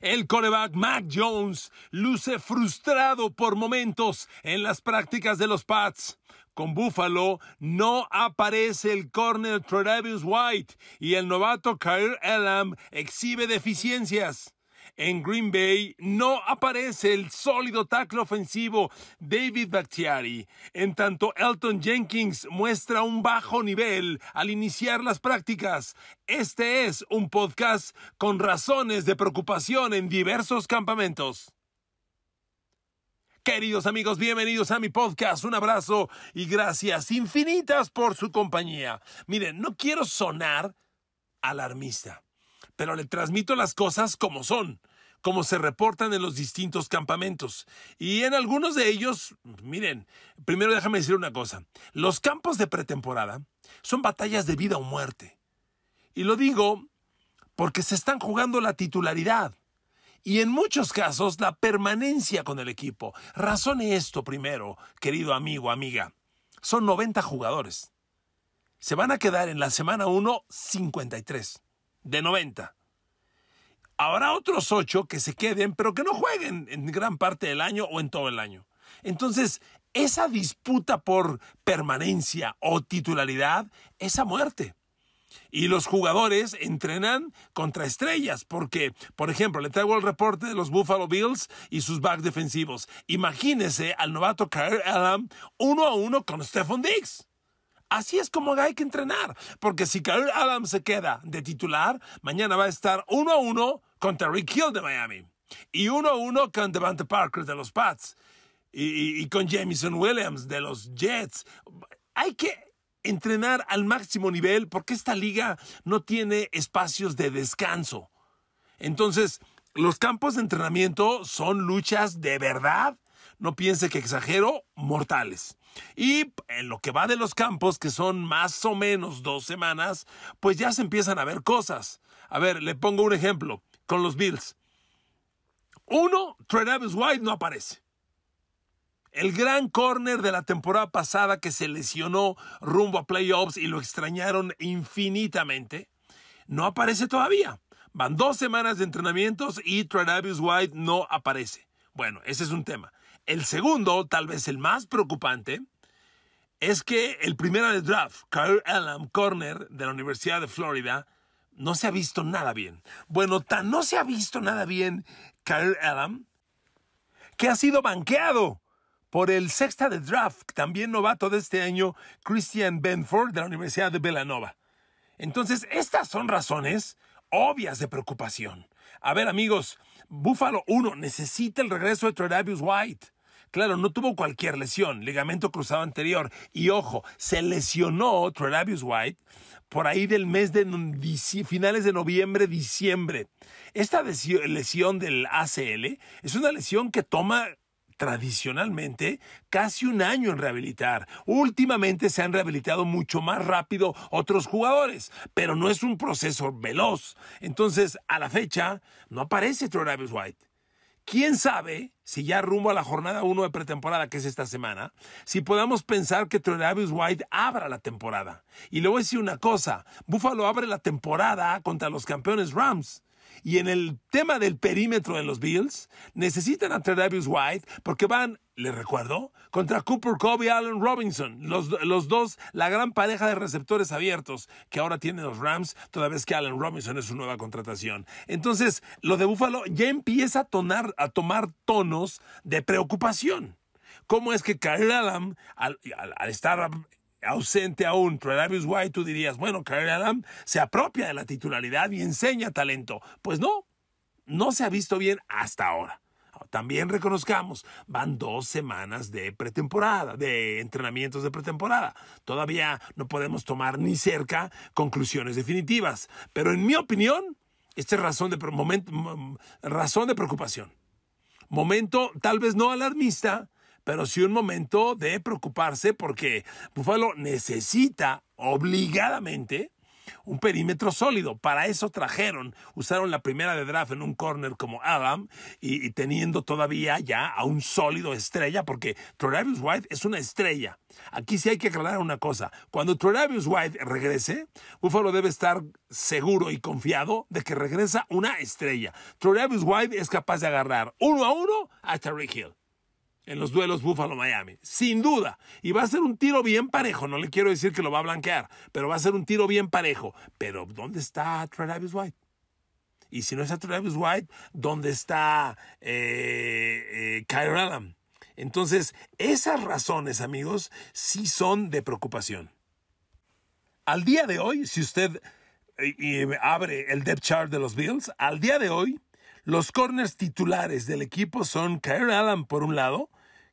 El coreback Mac Jones luce frustrado por momentos en las prácticas de los Pats. Con Buffalo no aparece el corner Travis White y el novato Kyle Elam exhibe deficiencias. En Green Bay no aparece el sólido tackle ofensivo David Bactiari. En tanto, Elton Jenkins muestra un bajo nivel al iniciar las prácticas. Este es un podcast con razones de preocupación en diversos campamentos. Queridos amigos, bienvenidos a mi podcast. Un abrazo y gracias infinitas por su compañía. Miren, no quiero sonar alarmista, pero le transmito las cosas como son como se reportan en los distintos campamentos. Y en algunos de ellos, miren, primero déjame decir una cosa, los campos de pretemporada son batallas de vida o muerte. Y lo digo porque se están jugando la titularidad y en muchos casos la permanencia con el equipo. Razone esto primero, querido amigo, amiga. Son 90 jugadores. Se van a quedar en la semana 1 53 de 90 habrá otros ocho que se queden, pero que no jueguen en gran parte del año o en todo el año. Entonces, esa disputa por permanencia o titularidad es a muerte. Y los jugadores entrenan contra estrellas, porque, por ejemplo, le traigo el reporte de los Buffalo Bills y sus backs defensivos. Imagínese al novato Kyle Adam uno a uno con Stephon Diggs. Así es como hay que entrenar, porque si Khalil Adams se queda de titular, mañana va a estar uno a uno contra Rick Hill de Miami y uno a uno con Devante Parker de los Pats y, con Jameson Williams de los Jets. Hay que entrenar al máximo nivel porque esta liga no tiene espacios de descanso. Entonces, los campos de entrenamiento son luchas de verdad, no piense que exagero, mortales. Y en lo que va de los campos, que son más o menos dos semanas, pues ya se empiezan a ver cosas. A ver, le pongo un ejemplo con los Bills. Uno, Travis White no aparece. El gran corner de la temporada pasada que se lesionó rumbo a playoffs y lo extrañaron infinitamente, no aparece todavía. Van dos semanas de entrenamientos y Travis White no aparece. Bueno, ese es un tema. El segundo, tal vez el más preocupante, es que el primero de draft, Carl Allen, corner de la Universidad de Florida, no se ha visto nada bien. Bueno, tan no se ha visto nada bien Carl Allen que ha sido banqueado por el sexta de draft, también novato de este año, Christian Benford de la Universidad de Villanova. Entonces, estas son razones obvias de preocupación. A ver, amigos, Buffalo 1 necesita el regreso de Tredavious White. Claro, no tuvo cualquier lesión, ligamento cruzado anterior. Y ojo, se lesionó Tredavious White por ahí del mes de finales de noviembre, diciembre. Esta lesión del ACL es una lesión que toma tradicionalmente casi un año en rehabilitar. Últimamente se han rehabilitado mucho más rápido otros jugadores, pero no es un proceso veloz. Entonces, a la fecha, no aparece Travis White quién sabe si ya rumbo a la jornada 1 de pretemporada, que es esta semana, si podamos pensar que Travis White abra la temporada. Y le voy a decir una cosa, Buffalo abre la temporada contra los campeones Rams. Y en el tema del perímetro de los Bills, necesitan a Tredavious White porque van, les recuerdo, contra Cooper Cobb y Allen Robinson. Los, dos, la gran pareja de receptores abiertos que ahora tienen los Rams, toda vez que Allen Robinson es su nueva contratación. Entonces, lo de Buffalo ya empieza a, tonar, a tomar tonos de preocupación. ¿Cómo es que Kyle Allen, al estar ausente aún Travis White, tú dirías, bueno, Kyrie Adam se apropia de la titularidad y enseña talento. Pues no, no se ha visto bien hasta ahora. También reconozcamos, van dos semanas de pretemporada, de entrenamientos de pretemporada. Todavía no podemos tomar ni cerca conclusiones definitivas, pero en mi opinión, esta es razón de, momento, razón de preocupación. Momento tal vez no alarmista, pero sí un momento de preocuparse porque Buffalo necesita obligadamente un perímetro sólido. Para eso trajeron, usaron la primera de draft en un corner como Adam y, teniendo todavía ya a un sólido estrella, porque Travis White es una estrella. Aquí sí hay que aclarar una cosa. Cuando Travis White regrese, Buffalo debe estar seguro y confiado de que regresa una estrella. Travis White es capaz de agarrar uno a uno a Terry Hill en los duelos Buffalo-Miami. Sin duda. Y va a ser un tiro bien parejo. No le quiero decir que lo va a blanquear, pero va a ser un tiro bien parejo. Pero ¿dónde está Travis White? Y si no está Travis White, ¿dónde está eh, Adam? Eh, Entonces, esas razones, amigos, sí son de preocupación. Al día de hoy, si usted eh, eh, abre el depth chart de los Bills, al día de hoy, los corners titulares del equipo son ...Kyron Allen por un lado,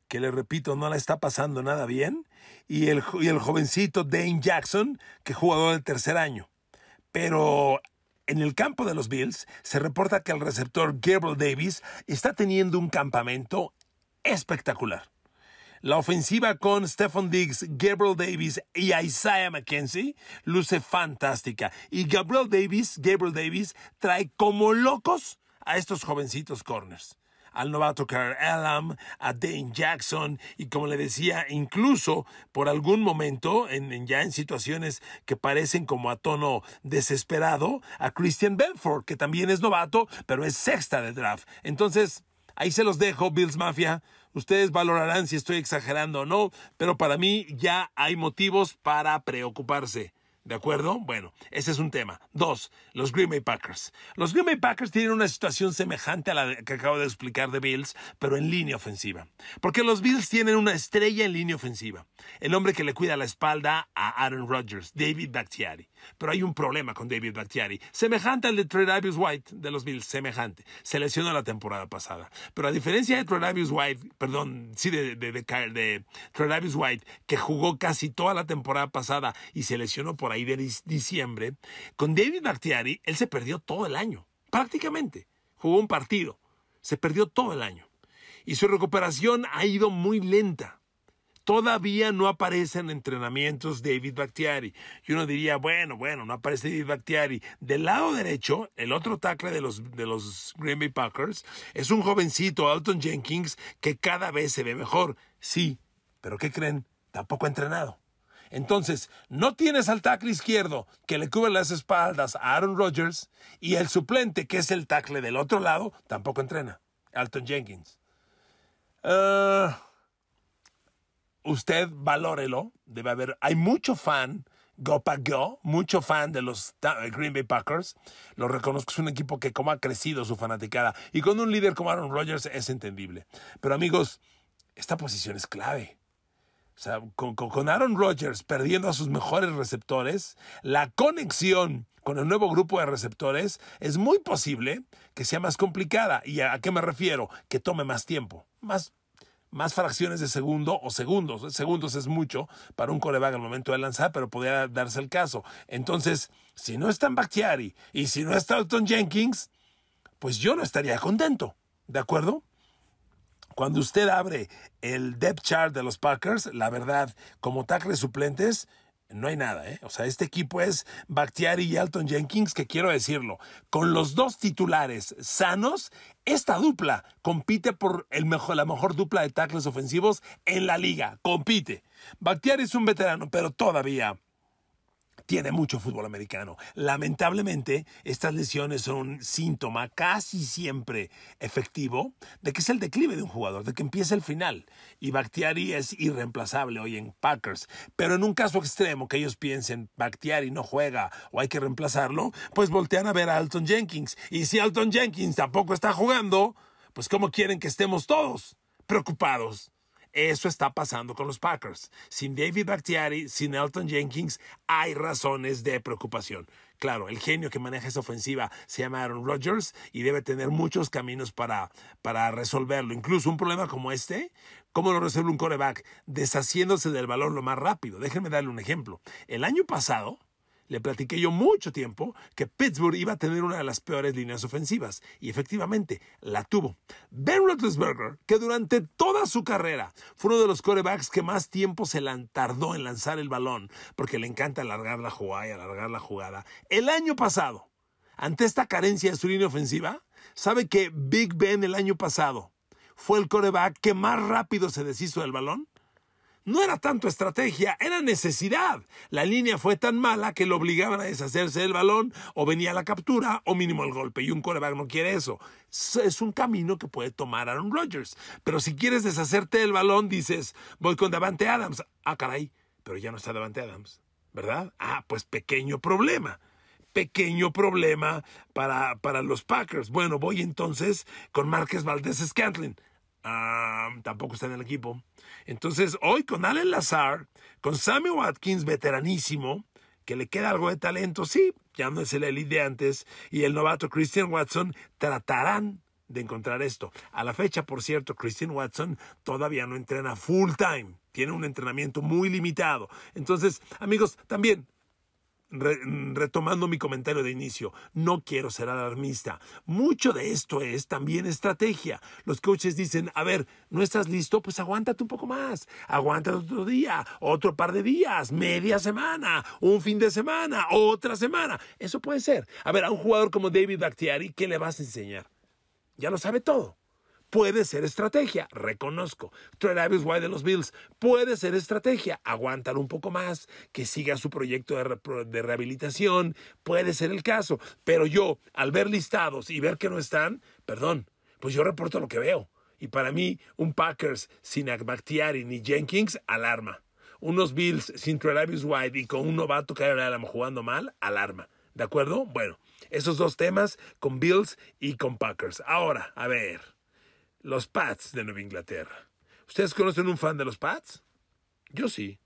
que le repito, no la está pasando nada bien, y el, jovencito Dane Jackson, que jugador del tercer año. Pero en el campo de los Bills se reporta que el receptor Gabriel Davis está teniendo un campamento espectacular. La ofensiva con Stephen Diggs, Gabriel Davis y Isaiah McKenzie luce fantástica. Y Gabriel Davis, Gabriel Davis trae como locos a estos jovencitos corners al novato Carl Allam, a Dane Jackson y como le decía, incluso por algún momento, en, ya en situaciones que parecen como a tono desesperado, a Christian benford que también es novato, pero es sexta de draft. Entonces, ahí se los dejo, Bills Mafia. Ustedes valorarán si estoy exagerando o no, pero para mí ya hay motivos para preocuparse. ¿De acuerdo? Bueno, ese es un tema. Dos, los Green Bay Packers. Los Green Bay Packers tienen una situación semejante a la que acabo de explicar de Bills, pero en línea ofensiva. Porque los Bills tienen una estrella en línea ofensiva. El hombre que le cuida la espalda a Aaron Rodgers, David Bakhtiari. Pero hay un problema con David Bactiari, semejante al de Tredavious White de los Bills, semejante. Se lesionó la temporada pasada. Pero a diferencia de Tredavious White, perdón, sí, de, de, White, que jugó casi toda la temporada pasada y se lesionó por ahí de diciembre, con David Bactiari él se perdió todo el año, prácticamente. Jugó un partido, se perdió todo el año. Y su recuperación ha ido muy lenta Todavía no aparecen en entrenamientos David Bactiari. Y uno diría, bueno, bueno, no aparece David Bactiari. Del lado derecho, el otro tackle de los, de los Green Bay Packers es un jovencito, Alton Jenkins, que cada vez se ve mejor. Sí, pero ¿qué creen? Tampoco ha entrenado. Entonces, no tienes al tackle izquierdo que le cubre las espaldas a Aaron Rodgers y el suplente, que es el tackle del otro lado, tampoco entrena. Alton Jenkins. Ah, usted valórelo, debe haber, hay mucho fan, Go Pack Go, mucho fan de los eh, Green Bay Packers. Lo reconozco, es un equipo que como ha crecido su fanaticada. Y con un líder como Aaron Rodgers es entendible. Pero amigos, esta posición es clave. O sea, con, con Aaron Rodgers perdiendo a sus mejores receptores, la conexión con el nuevo grupo de receptores es muy posible que sea más complicada. ¿Y a qué me refiero? Que tome más tiempo, más más fracciones de segundo o segundos. Segundos es mucho para un coreback al momento de lanzar, pero podría darse el caso. Entonces, si no está en Bakhtiari y si no está Jenkins, pues yo no estaría contento. ¿De acuerdo? Cuando usted abre el depth chart de los Packers, la verdad, como tackle suplentes, no hay nada, ¿eh? O sea, este equipo es Bakhtiari y Alton Jenkins, que quiero decirlo, con los dos titulares sanos, esta dupla compite por el mejor, la mejor dupla de tackles ofensivos en la liga. Compite. Bakhtiari es un veterano, pero todavía tiene mucho fútbol americano. Lamentablemente, estas lesiones son un síntoma casi siempre efectivo de que es el declive de un jugador, de que empieza el final. Y Bactiari es irreemplazable hoy en Packers. Pero en un caso extremo que ellos piensen, Bactiari no juega o hay que reemplazarlo, pues voltean a ver a Alton Jenkins. Y si Alton Jenkins tampoco está jugando, pues ¿cómo quieren que estemos todos preocupados? Eso está pasando con los Packers. Sin David Bakhtiari, sin Elton Jenkins, hay razones de preocupación. Claro, el genio que maneja esa ofensiva se llama Aaron Rodgers y debe tener muchos caminos para, para resolverlo. Incluso un problema como este, ¿cómo lo resuelve un coreback? Deshaciéndose del valor lo más rápido. Déjenme darle un ejemplo. El año pasado, le platiqué yo mucho tiempo que Pittsburgh iba a tener una de las peores líneas ofensivas, y efectivamente la tuvo. Ben Roethlisberger, que durante toda su carrera fue uno de los corebacks que más tiempo se tardó en lanzar el balón, porque le encanta alargar la jugada y alargar la jugada, el año pasado, ante esta carencia de su línea ofensiva, sabe que Big Ben el año pasado fue el coreback que más rápido se deshizo del balón no era tanto estrategia, era necesidad. La línea fue tan mala que lo obligaban a deshacerse del balón, o venía la captura, o mínimo el golpe. Y un coreback no quiere eso. Es un camino que puede tomar Aaron Rodgers. Pero si quieres deshacerte del balón, dices, voy con Davante Adams. Ah, caray, pero ya no está Davante Adams, ¿verdad? Ah, pues pequeño problema pequeño problema para, para, los Packers. Bueno, voy entonces con Márquez Valdés Scantlin tampoco está en el equipo. Entonces, hoy con Alan Lazar, con Sammy Watkins, veteranísimo, que le queda algo de talento, sí, ya no es el elite de antes, y el novato Christian Watson tratarán de encontrar esto. A la fecha, por cierto, Christian Watson todavía no entrena full time. Tiene un entrenamiento muy limitado. Entonces, amigos, también retomando mi comentario de inicio, no quiero ser alarmista. Mucho de esto es también estrategia. Los coaches dicen, a ver, ¿no estás listo? Pues aguántate un poco más. Aguántate otro día, otro par de días, media semana, un fin de semana, otra semana. Eso puede ser. A ver, a un jugador como David Bactiari, ¿qué le vas a enseñar? Ya lo sabe todo. Puede ser estrategia, reconozco. Travis White de los Bills puede ser estrategia, aguantar un poco más, que siga su proyecto de, rehabilitación, puede ser el caso. Pero yo, al ver listados y ver que no están, perdón, pues yo reporto lo que veo. Y para mí, un Packers sin Bakhtiari ni Jenkins, alarma. Unos Bills sin Travis White y con un novato que Álamo jugando mal, alarma. ¿De acuerdo? Bueno, esos dos temas con Bills y con Packers. Ahora, a ver los Pats de Nueva Inglaterra. ¿Ustedes conocen un fan de los Pats? Yo sí,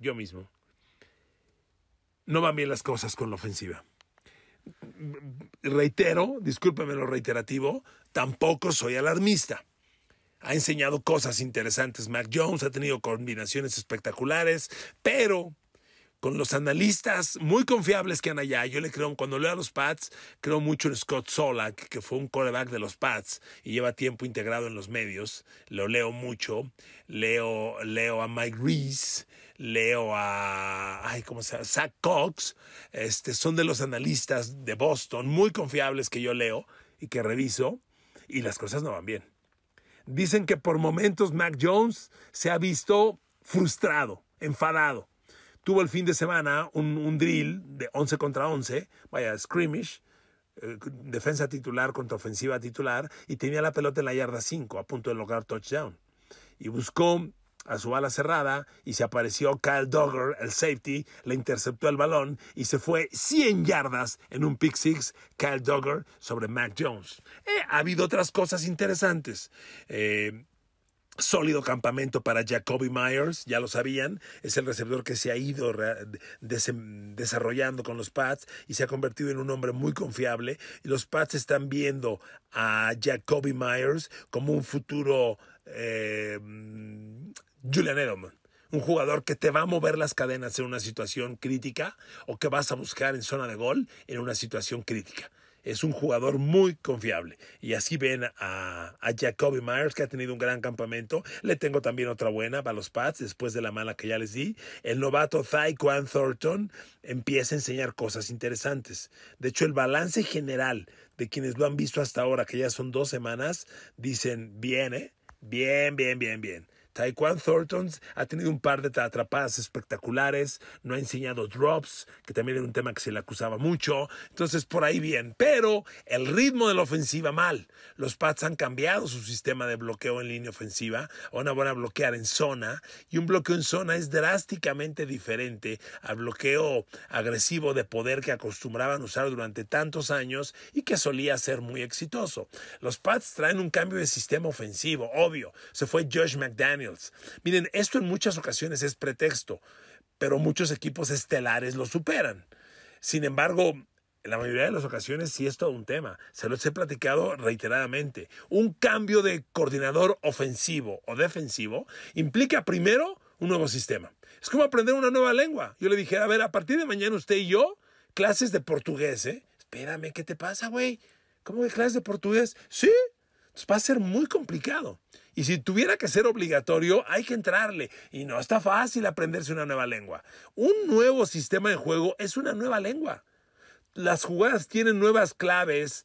yo mismo. No van bien las cosas con la ofensiva. Reitero, discúlpeme lo reiterativo, tampoco soy alarmista. Ha enseñado cosas interesantes. Mac Jones ha tenido combinaciones espectaculares, pero con los analistas muy confiables que han allá. Yo le creo, cuando leo a los Pats, creo mucho en Scott Solak, que fue un coreback de los Pats y lleva tiempo integrado en los medios. Lo leo mucho. Leo, leo a Mike Reese, leo a, ay, ¿cómo se llama? Zach Cox. Este, son de los analistas de Boston, muy confiables que yo leo y que reviso. Y las cosas no van bien. Dicen que por momentos Mac Jones se ha visto frustrado, enfadado Tuvo el fin de semana un, drill de 11 contra 11, vaya, scrimmage, eh, defensa titular contra ofensiva titular, y tenía la pelota en la yarda 5, a punto de lograr touchdown. Y buscó a su ala cerrada y se apareció Kyle Dogger, el safety, le interceptó el balón y se fue 100 yardas en un pick six Kyle Dogger sobre Mac Jones. Eh, ha habido otras cosas interesantes. Eh, Sólido campamento para Jacoby Myers, ya lo sabían, es el receptor que se ha ido desarrollando con los Pats y se ha convertido en un hombre muy confiable. Y los Pats están viendo a Jacoby Myers como un futuro eh, Julian Edelman un jugador que te va a mover las cadenas en una situación crítica o que vas a buscar en zona de gol en una situación crítica es un jugador muy confiable. Y así ven a, a Jacoby Myers, que ha tenido un gran campamento. Le tengo también otra buena para los Pats, después de la mala que ya les di. El novato Quan Thornton empieza a enseñar cosas interesantes. De hecho, el balance general de quienes lo han visto hasta ahora, que ya son dos semanas, dicen, bien, ¿eh? Bien, bien, bien, bien. Taekwon Thornton ha tenido un par de atrapadas espectaculares, no ha enseñado drops, que también era un tema que se le acusaba mucho, entonces por ahí bien, pero el ritmo de la ofensiva mal. Los Pats han cambiado su sistema de bloqueo en línea ofensiva, ahora van a bloquear en zona, y un bloqueo en zona es drásticamente diferente al bloqueo agresivo de poder que acostumbraban usar durante tantos años y que solía ser muy exitoso. Los Pats traen un cambio de sistema ofensivo, obvio, se fue Josh McDaniel, Miren, esto en muchas ocasiones es pretexto, pero muchos equipos estelares lo superan. Sin embargo, en la mayoría de las ocasiones sí es todo un tema. Se los he platicado reiteradamente. Un cambio de coordinador ofensivo o defensivo implica primero un nuevo sistema. Es como aprender una nueva lengua. Yo le dije, a ver, a partir de mañana usted y yo, clases de portugués, ¿eh? Espérame, ¿qué te pasa, güey? ¿Cómo que clases de portugués? Sí, va a ser muy complicado. Y si tuviera que ser obligatorio, hay que entrarle. Y no está fácil aprenderse una nueva lengua. Un nuevo sistema de juego es una nueva lengua. Las jugadas tienen nuevas claves,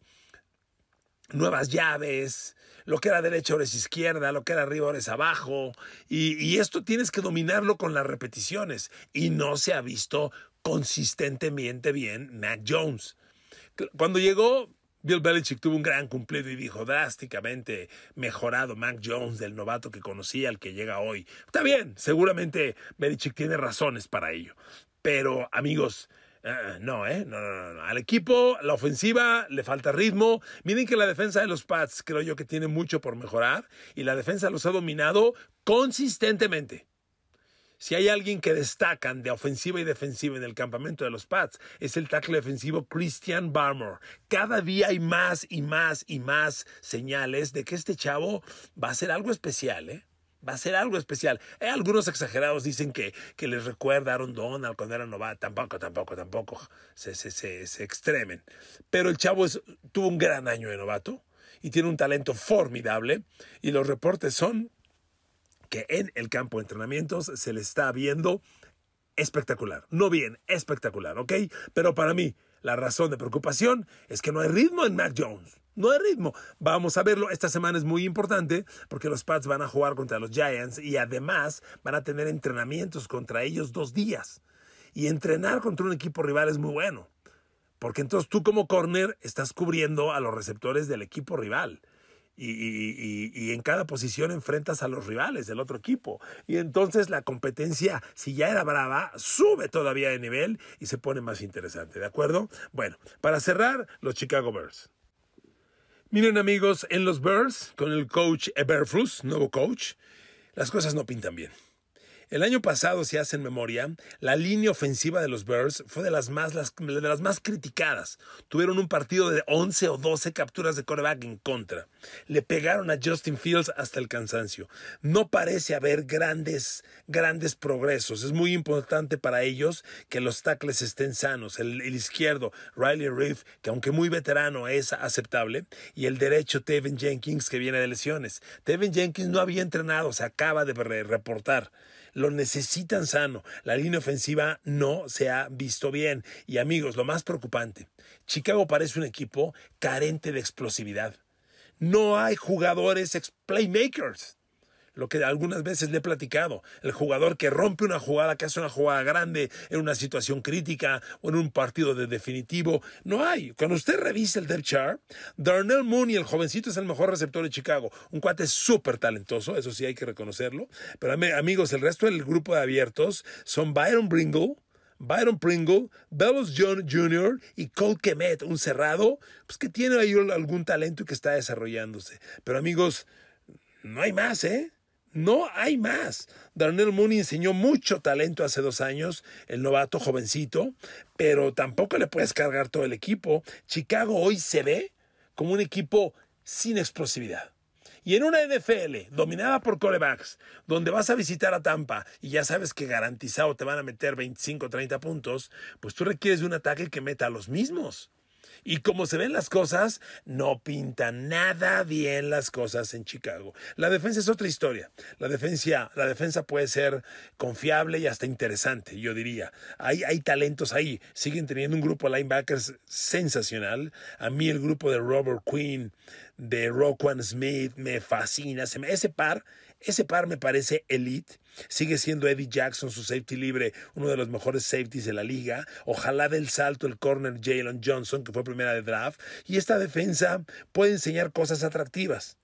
nuevas llaves, lo que era derecha ahora es izquierda, lo que era arriba ahora es abajo. Y, y, esto tienes que dominarlo con las repeticiones. Y no se ha visto consistentemente bien Matt Jones. Cuando llegó, Bill Belichick tuvo un gran cumplido y dijo drásticamente mejorado Mac Jones del novato que conocía al que llega hoy. Está bien, seguramente Belichick tiene razones para ello. Pero amigos, eh, no, ¿eh? No, no, no, Al equipo, la ofensiva, le falta ritmo. Miren que la defensa de los Pats creo yo que tiene mucho por mejorar y la defensa los ha dominado consistentemente. Si hay alguien que destacan de ofensiva y defensiva en el campamento de los Pats, es el tackle defensivo Christian Barmore. Cada día hay más y más y más señales de que este chavo va a ser algo especial, ¿eh? va a ser algo especial. Hay eh, algunos exagerados dicen que, que, les recuerda a Aaron Donald cuando era novato. Tampoco, tampoco, tampoco. Se, extremen. Pero el chavo tuvo un gran año de novato y tiene un talento formidable. Y los reportes son en el campo de entrenamientos se le está viendo espectacular. No bien, espectacular, ¿ok? Pero para mí, la razón de preocupación es que no hay ritmo en Mac Jones. No hay ritmo. Vamos a verlo. Esta semana es muy importante porque los Pats van a jugar contra los Giants y además van a tener entrenamientos contra ellos dos días. Y entrenar contra un equipo rival es muy bueno. Porque entonces tú como corner estás cubriendo a los receptores del equipo rival y, y, y, en cada posición enfrentas a los rivales del otro equipo. Y entonces la competencia, si ya era brava, sube todavía de nivel y se pone más interesante, ¿de acuerdo? Bueno, para cerrar, los Chicago Bears. Miren amigos, en los Bears, con el coach Eberflus, nuevo coach, las cosas no pintan bien. El año pasado, si hacen memoria, la línea ofensiva de los Bears fue de las más, de las más criticadas. Tuvieron un partido de 11 o 12 capturas de coreback en contra. Le pegaron a Justin Fields hasta el cansancio. No parece haber grandes, grandes progresos. Es muy importante para ellos que los tackles estén sanos. El, izquierdo, Riley Reef, que aunque muy veterano es aceptable, y el derecho, Tevin Jenkins, que viene de lesiones. Tevin Jenkins no había entrenado, se acaba de reportar lo necesitan sano. La línea ofensiva no se ha visto bien. Y amigos, lo más preocupante, Chicago parece un equipo carente de explosividad. No hay jugadores playmakers lo que algunas veces le he platicado, el jugador que rompe una jugada, que hace una jugada grande en una situación crítica o en un partido de definitivo, no hay. Cuando usted revisa el depth chart, Darnell Mooney, el jovencito, es el mejor receptor de Chicago, un cuate súper talentoso, eso sí hay que reconocerlo, pero amigos, el resto del grupo de abiertos son Byron Bringle, Byron Pringle, Bellows John Jr. y Cole Kemet, un cerrado, pues que tiene ahí algún talento y que está desarrollándose. Pero amigos, no hay más, ¿eh? No hay más. Darnell Mooney enseñó mucho talento hace dos años, el novato jovencito, pero tampoco le puedes cargar todo el equipo. Chicago hoy se ve como un equipo sin explosividad. Y en una NFL dominada por corebacks, donde vas a visitar a Tampa y ya sabes que garantizado te van a meter 25 o 30 puntos, pues tú requieres de un ataque que meta a los mismos. Y como se ven las cosas, no pintan nada bien las cosas en Chicago. La defensa es otra historia. La defensa, la defensa puede ser confiable y hasta interesante, yo diría. Hay, hay talentos ahí. Siguen teniendo un grupo de linebackers sensacional. A mí el grupo de Robert Quinn, de Roquan Smith, me fascina. Ese par ese par me parece elite. Sigue siendo Eddie Jackson su safety libre, uno de los mejores safeties de la liga. Ojalá del salto el corner Jalen Johnson, que fue primera de draft. Y esta defensa puede enseñar cosas atractivas.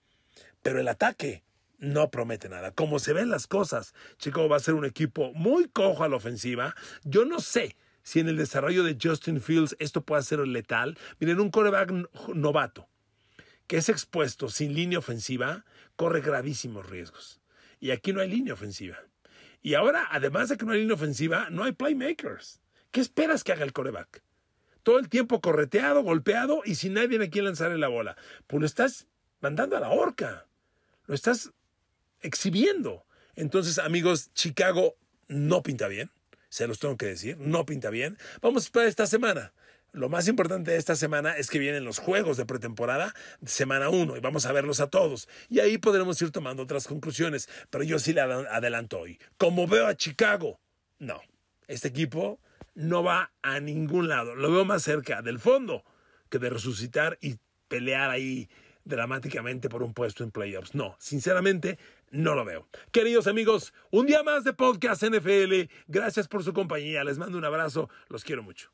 Pero el ataque no promete nada. Como se ven las cosas, Chicago va a ser un equipo muy cojo a la ofensiva. Yo no sé si en el desarrollo de Justin Fields esto puede ser letal. Miren, un coreback novato que es expuesto sin línea ofensiva corre gravísimos riesgos. Y aquí no hay línea ofensiva. Y ahora, además de que no hay línea ofensiva, no hay playmakers. ¿Qué esperas que haga el coreback? Todo el tiempo correteado, golpeado y sin nadie a quien lanzarle la bola. Pues lo estás mandando a la horca. Lo estás exhibiendo. Entonces, amigos, Chicago no pinta bien. Se los tengo que decir, no pinta bien. Vamos a esperar esta semana. Lo más importante de esta semana es que vienen los juegos de pretemporada, semana 1, y vamos a verlos a todos. Y ahí podremos ir tomando otras conclusiones, pero yo sí la adelanto hoy. Como veo a Chicago, no, este equipo no va a ningún lado. Lo veo más cerca del fondo que de resucitar y pelear ahí dramáticamente por un puesto en playoffs. No, sinceramente no lo veo. Queridos amigos, un día más de podcast NFL. Gracias por su compañía. Les mando un abrazo. Los quiero mucho.